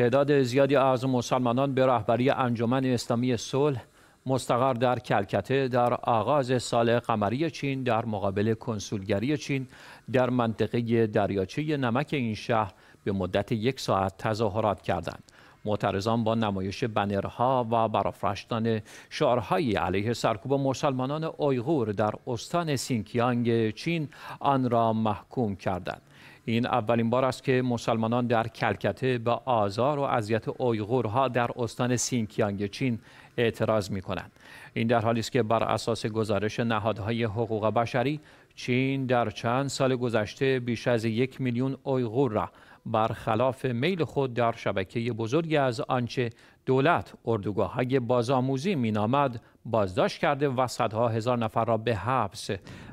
تعداد زیادی از مسلمانان به رهبری انجمن اسلامی صلح مستقر در کلکته در آغاز سال قمری چین در مقابل کنسولگری چین در منطقه دریاچه نمک این شهر به مدت یک ساعت تظاهرات کردند. معترضان با نمایش بنرها و برافراشتن شعارهایی علیه سرکوب مسلمانان اویغور در استان سینکیانگ چین آن را محکوم کردند. این اولین بار است که مسلمانان در کلکته به آزار و اذیت اویغورها در استان سینکیانگ چین اعتراض می کنند. این در حالی است که بر اساس گزارش نهادهای حقوق بشری چین در چند سال گذشته بیش از یک میلیون اویغور را برخلاف میل خود در شبکه بزرگی از آنچه دولت اردوگاه های بازآموزی مینامد بازداشت کرده و صدها هزار نفر را به حبس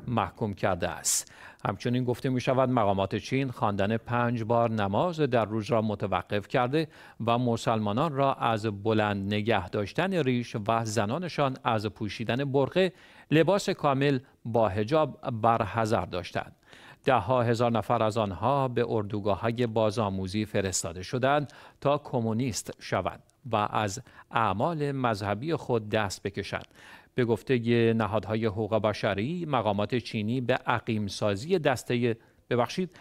محکوم کرده است همچنین گفته می شود مقامات چین خواندن پنج بار نماز در روز را متوقف کرده و مسلمانان را از بلند نگه داشتن ریش و زنانشان از پوشیدن برقه لباس کامل با حجاب برحذر داشتند ده ها هزار نفر از آنها به اردوگاه های بازآموزی فرستاده شدند تا کمونیست شوند و از اعمال مذهبی خود دست بکشند به گفته نهادهای حقوق بشری مقامات چینی به عقیمسازی دسته ببخشید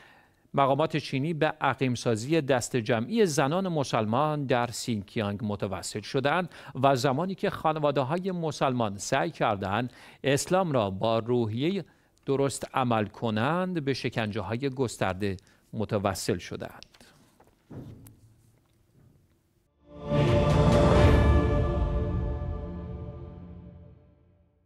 مقامات چینی به عقیمسازی دست جمعی زنان مسلمان در سینکیانگ متوسل شدند و زمانی که خانواده های مسلمان سعی کردند اسلام را با روحیه درست عمل کنند به شکنجه های گسترده متوسل شدند.